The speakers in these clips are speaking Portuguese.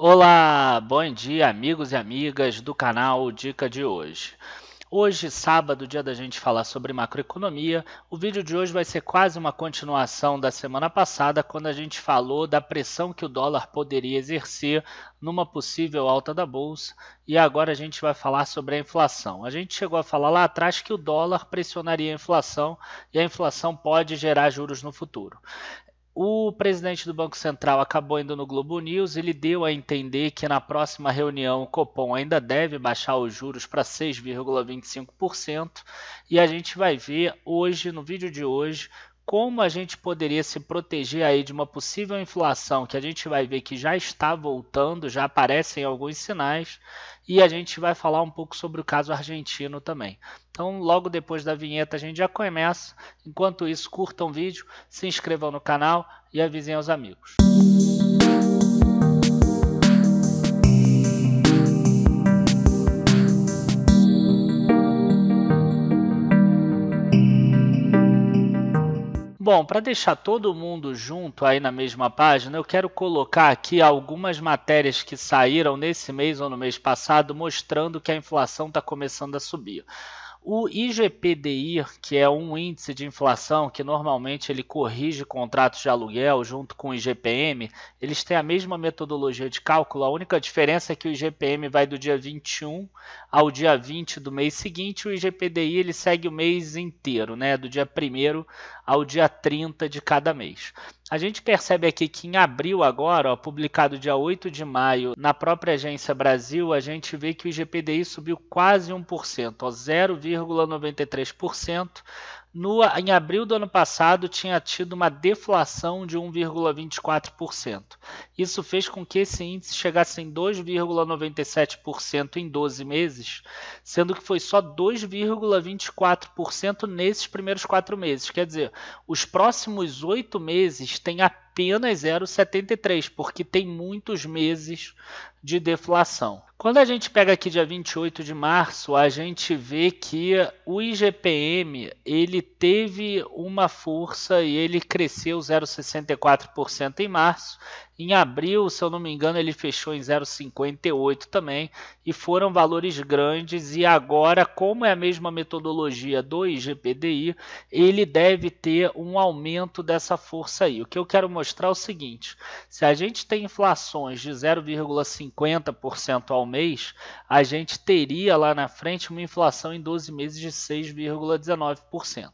Olá, bom dia, amigos e amigas do canal Dica de Hoje. Hoje, sábado, dia da gente falar sobre macroeconomia, o vídeo de hoje vai ser quase uma continuação da semana passada, quando a gente falou da pressão que o dólar poderia exercer numa possível alta da bolsa, e agora a gente vai falar sobre a inflação. A gente chegou a falar lá atrás que o dólar pressionaria a inflação e a inflação pode gerar juros no futuro. O presidente do Banco Central acabou indo no Globo News, ele deu a entender que na próxima reunião o Copom ainda deve baixar os juros para 6,25% e a gente vai ver hoje no vídeo de hoje como a gente poderia se proteger aí de uma possível inflação que a gente vai ver que já está voltando, já aparecem alguns sinais, e a gente vai falar um pouco sobre o caso argentino também. Então, logo depois da vinheta, a gente já começa. Enquanto isso, curtam o vídeo, se inscrevam no canal e avisem aos amigos. Bom, para deixar todo mundo junto aí na mesma página, eu quero colocar aqui algumas matérias que saíram nesse mês ou no mês passado mostrando que a inflação está começando a subir. O IGPDI, que é um índice de inflação que normalmente ele corrige contratos de aluguel junto com o IGPM, eles têm a mesma metodologia de cálculo, a única diferença é que o IGPM vai do dia 21 ao dia 20 do mês seguinte, o IGPDI ele segue o mês inteiro, né, do dia 1 ao dia 30 de cada mês. A gente percebe aqui que em abril agora, ó, publicado dia 8 de maio, na própria agência Brasil, a gente vê que o IGPDI subiu quase 1%, 0,93% no, em abril do ano passado, tinha tido uma deflação de 1,24%. Isso fez com que esse índice chegasse em 2,97% em 12 meses, sendo que foi só 2,24% nesses primeiros quatro meses. Quer dizer, os próximos oito meses têm apenas apenas 0,73, porque tem muitos meses de deflação. Quando a gente pega aqui dia 28 de março, a gente vê que o IGPM ele teve uma força e ele cresceu 0,64% em março em abril, se eu não me engano, ele fechou em 0,58 também, e foram valores grandes. E agora, como é a mesma metodologia do IGPDI, ele deve ter um aumento dessa força aí. O que eu quero mostrar é o seguinte: se a gente tem inflações de 0,50% ao mês, a gente teria lá na frente uma inflação em 12 meses de 6,19%.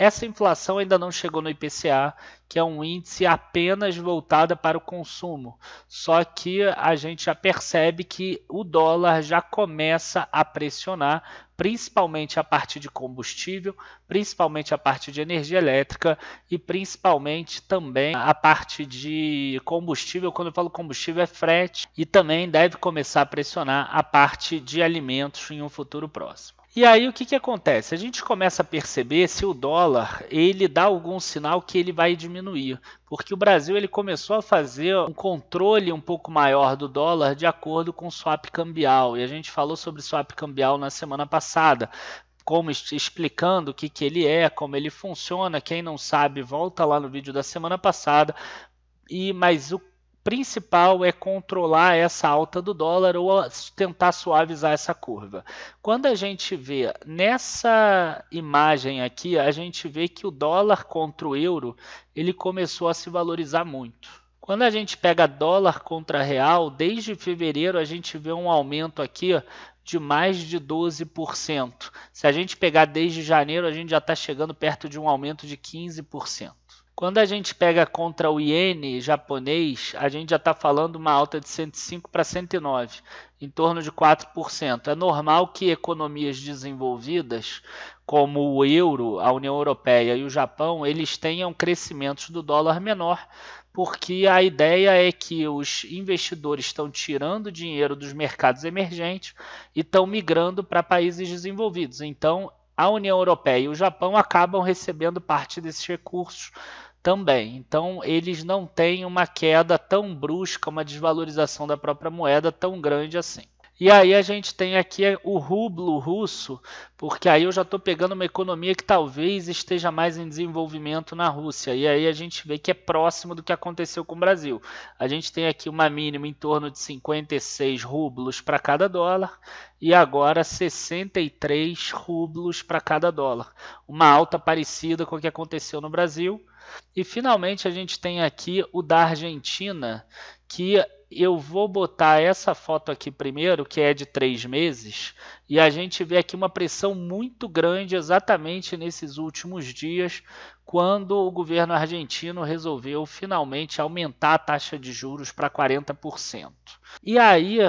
Essa inflação ainda não chegou no IPCA, que é um índice apenas voltado para o consumo. Só que a gente já percebe que o dólar já começa a pressionar, principalmente a parte de combustível, principalmente a parte de energia elétrica e principalmente também a parte de combustível. Quando eu falo combustível, é frete e também deve começar a pressionar a parte de alimentos em um futuro próximo. E aí o que, que acontece? A gente começa a perceber se o dólar ele dá algum sinal que ele vai diminuir, porque o Brasil ele começou a fazer um controle um pouco maior do dólar de acordo com o swap cambial. E a gente falou sobre swap cambial na semana passada como explicando o que, que ele é, como ele funciona. Quem não sabe, volta lá no vídeo da semana passada. E mas o principal é controlar essa alta do dólar ou tentar suavizar essa curva. Quando a gente vê nessa imagem aqui, a gente vê que o dólar contra o euro, ele começou a se valorizar muito. Quando a gente pega dólar contra real, desde fevereiro a gente vê um aumento aqui de mais de 12%. Se a gente pegar desde janeiro, a gente já está chegando perto de um aumento de 15%. Quando a gente pega contra o iene japonês, a gente já está falando uma alta de 105 para 109, em torno de 4%. É normal que economias desenvolvidas, como o euro, a União Europeia e o Japão, eles tenham crescimentos do dólar menor, porque a ideia é que os investidores estão tirando dinheiro dos mercados emergentes e estão migrando para países desenvolvidos. Então, a União Europeia e o Japão acabam recebendo parte desses recursos também. Então, eles não têm uma queda tão brusca, uma desvalorização da própria moeda tão grande assim. E aí a gente tem aqui o rublo russo, porque aí eu já estou pegando uma economia que talvez esteja mais em desenvolvimento na Rússia. E aí a gente vê que é próximo do que aconteceu com o Brasil. A gente tem aqui uma mínima em torno de 56 rublos para cada dólar e agora 63 rublos para cada dólar. Uma alta parecida com o que aconteceu no Brasil e finalmente a gente tem aqui o da Argentina, que eu vou botar essa foto aqui primeiro, que é de três meses, e a gente vê aqui uma pressão muito grande exatamente nesses últimos dias, quando o governo argentino resolveu finalmente aumentar a taxa de juros para 40%. E aí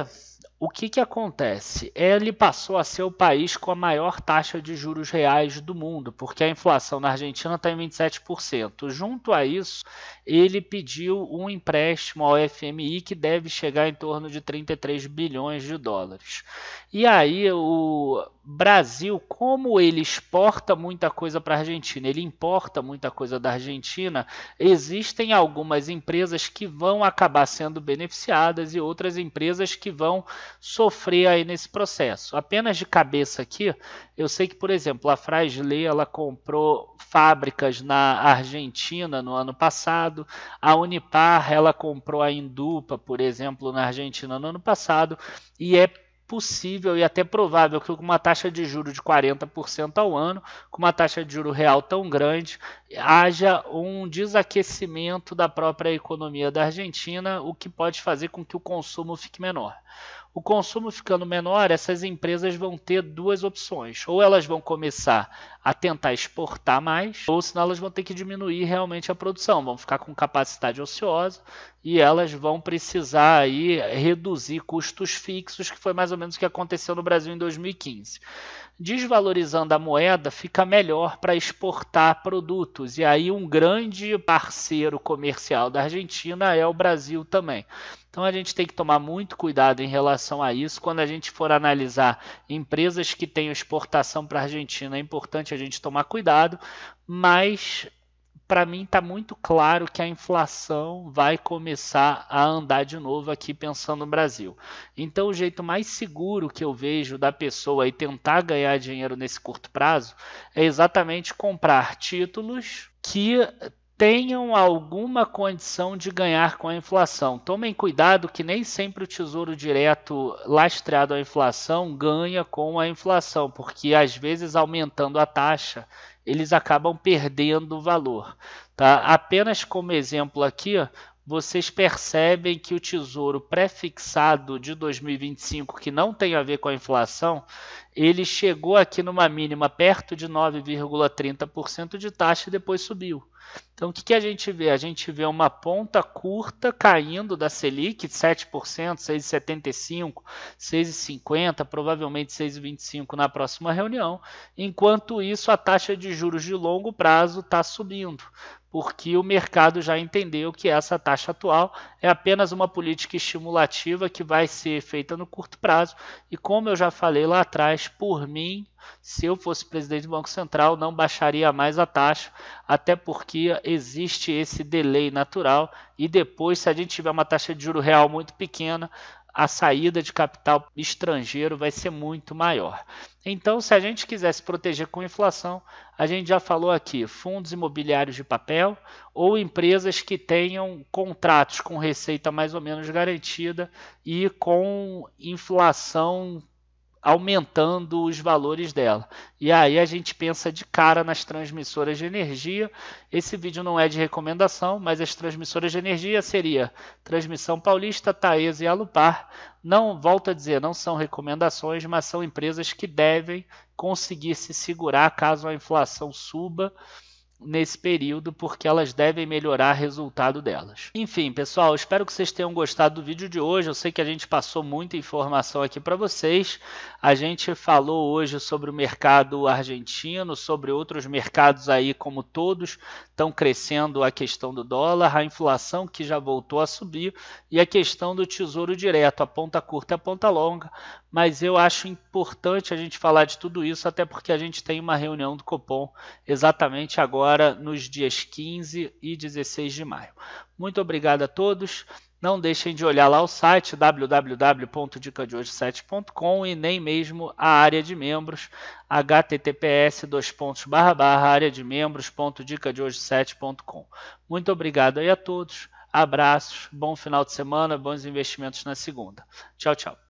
o que, que acontece? Ele passou a ser o país com a maior taxa de juros reais do mundo, porque a inflação na Argentina está em 27%. Junto a isso, ele pediu um empréstimo ao FMI que deve chegar em torno de 33 bilhões de dólares. E aí, o, Brasil, como ele exporta muita coisa para a Argentina, ele importa muita coisa da Argentina, existem algumas empresas que vão acabar sendo beneficiadas e outras empresas que vão sofrer aí nesse processo. Apenas de cabeça aqui, eu sei que, por exemplo, a Fraisley, ela comprou fábricas na Argentina no ano passado, a Unipar, ela comprou a Indupa, por exemplo, na Argentina no ano passado, e é possível e até provável que com uma taxa de juro de 40% ao ano, com uma taxa de juro real tão grande, haja um desaquecimento da própria economia da Argentina, o que pode fazer com que o consumo fique menor. O consumo ficando menor, essas empresas vão ter duas opções: ou elas vão começar a tentar exportar mais, ou senão elas vão ter que diminuir realmente a produção, vão ficar com capacidade ociosa e elas vão precisar aí reduzir custos fixos, que foi mais ou menos o que aconteceu no Brasil em 2015. Desvalorizando a moeda, fica melhor para exportar produtos, e aí um grande parceiro comercial da Argentina é o Brasil também. Então a gente tem que tomar muito cuidado em relação a isso. Quando a gente for analisar empresas que têm exportação para a Argentina, é importante a gente tomar cuidado, mas para mim está muito claro que a inflação vai começar a andar de novo aqui pensando no Brasil. Então o jeito mais seguro que eu vejo da pessoa e tentar ganhar dinheiro nesse curto prazo é exatamente comprar títulos que tenham alguma condição de ganhar com a inflação. Tomem cuidado que nem sempre o Tesouro Direto lastreado à inflação ganha com a inflação, porque às vezes aumentando a taxa eles acabam perdendo valor. Tá? Apenas como exemplo aqui, vocês percebem que o tesouro pré-fixado de 2025, que não tem a ver com a inflação, ele chegou aqui numa mínima perto de 9,30% de taxa e depois subiu. Então, o que, que a gente vê? A gente vê uma ponta curta caindo da Selic, 7%, 6,75%, 6,50%, provavelmente 6,25% na próxima reunião. Enquanto isso, a taxa de juros de longo prazo está subindo, porque o mercado já entendeu que essa taxa atual é apenas uma política estimulativa que vai ser feita no curto prazo. E como eu já falei lá atrás, por mim, se eu fosse presidente do Banco Central, não baixaria mais a taxa, até porque existe esse delay natural e depois, se a gente tiver uma taxa de juro real muito pequena, a saída de capital estrangeiro vai ser muito maior. Então, se a gente quiser se proteger com inflação, a gente já falou aqui, fundos imobiliários de papel ou empresas que tenham contratos com receita mais ou menos garantida e com inflação aumentando os valores dela. E aí a gente pensa de cara nas transmissoras de energia. Esse vídeo não é de recomendação, mas as transmissoras de energia seria Transmissão Paulista, Taesa e Alupar. Não, volto a dizer, não são recomendações, mas são empresas que devem conseguir se segurar caso a inflação suba nesse período, porque elas devem melhorar o resultado delas. Enfim, pessoal, espero que vocês tenham gostado do vídeo de hoje. Eu sei que a gente passou muita informação aqui para vocês. A gente falou hoje sobre o mercado argentino, sobre outros mercados aí, como todos estão crescendo a questão do dólar, a inflação que já voltou a subir e a questão do tesouro direto, a ponta curta e a ponta longa, mas eu acho importante a gente falar de tudo isso, até porque a gente tem uma reunião do Copom exatamente agora, nos dias 15 e 16 de maio. Muito obrigado a todos. Não deixem de olhar lá o site www.dicadehoje7.com e nem mesmo a área de membros https dois pontos barra barra área de membros.dicadehoje7.com. Muito obrigado aí a todos. Abraços, bom final de semana, bons investimentos na segunda. Tchau, tchau.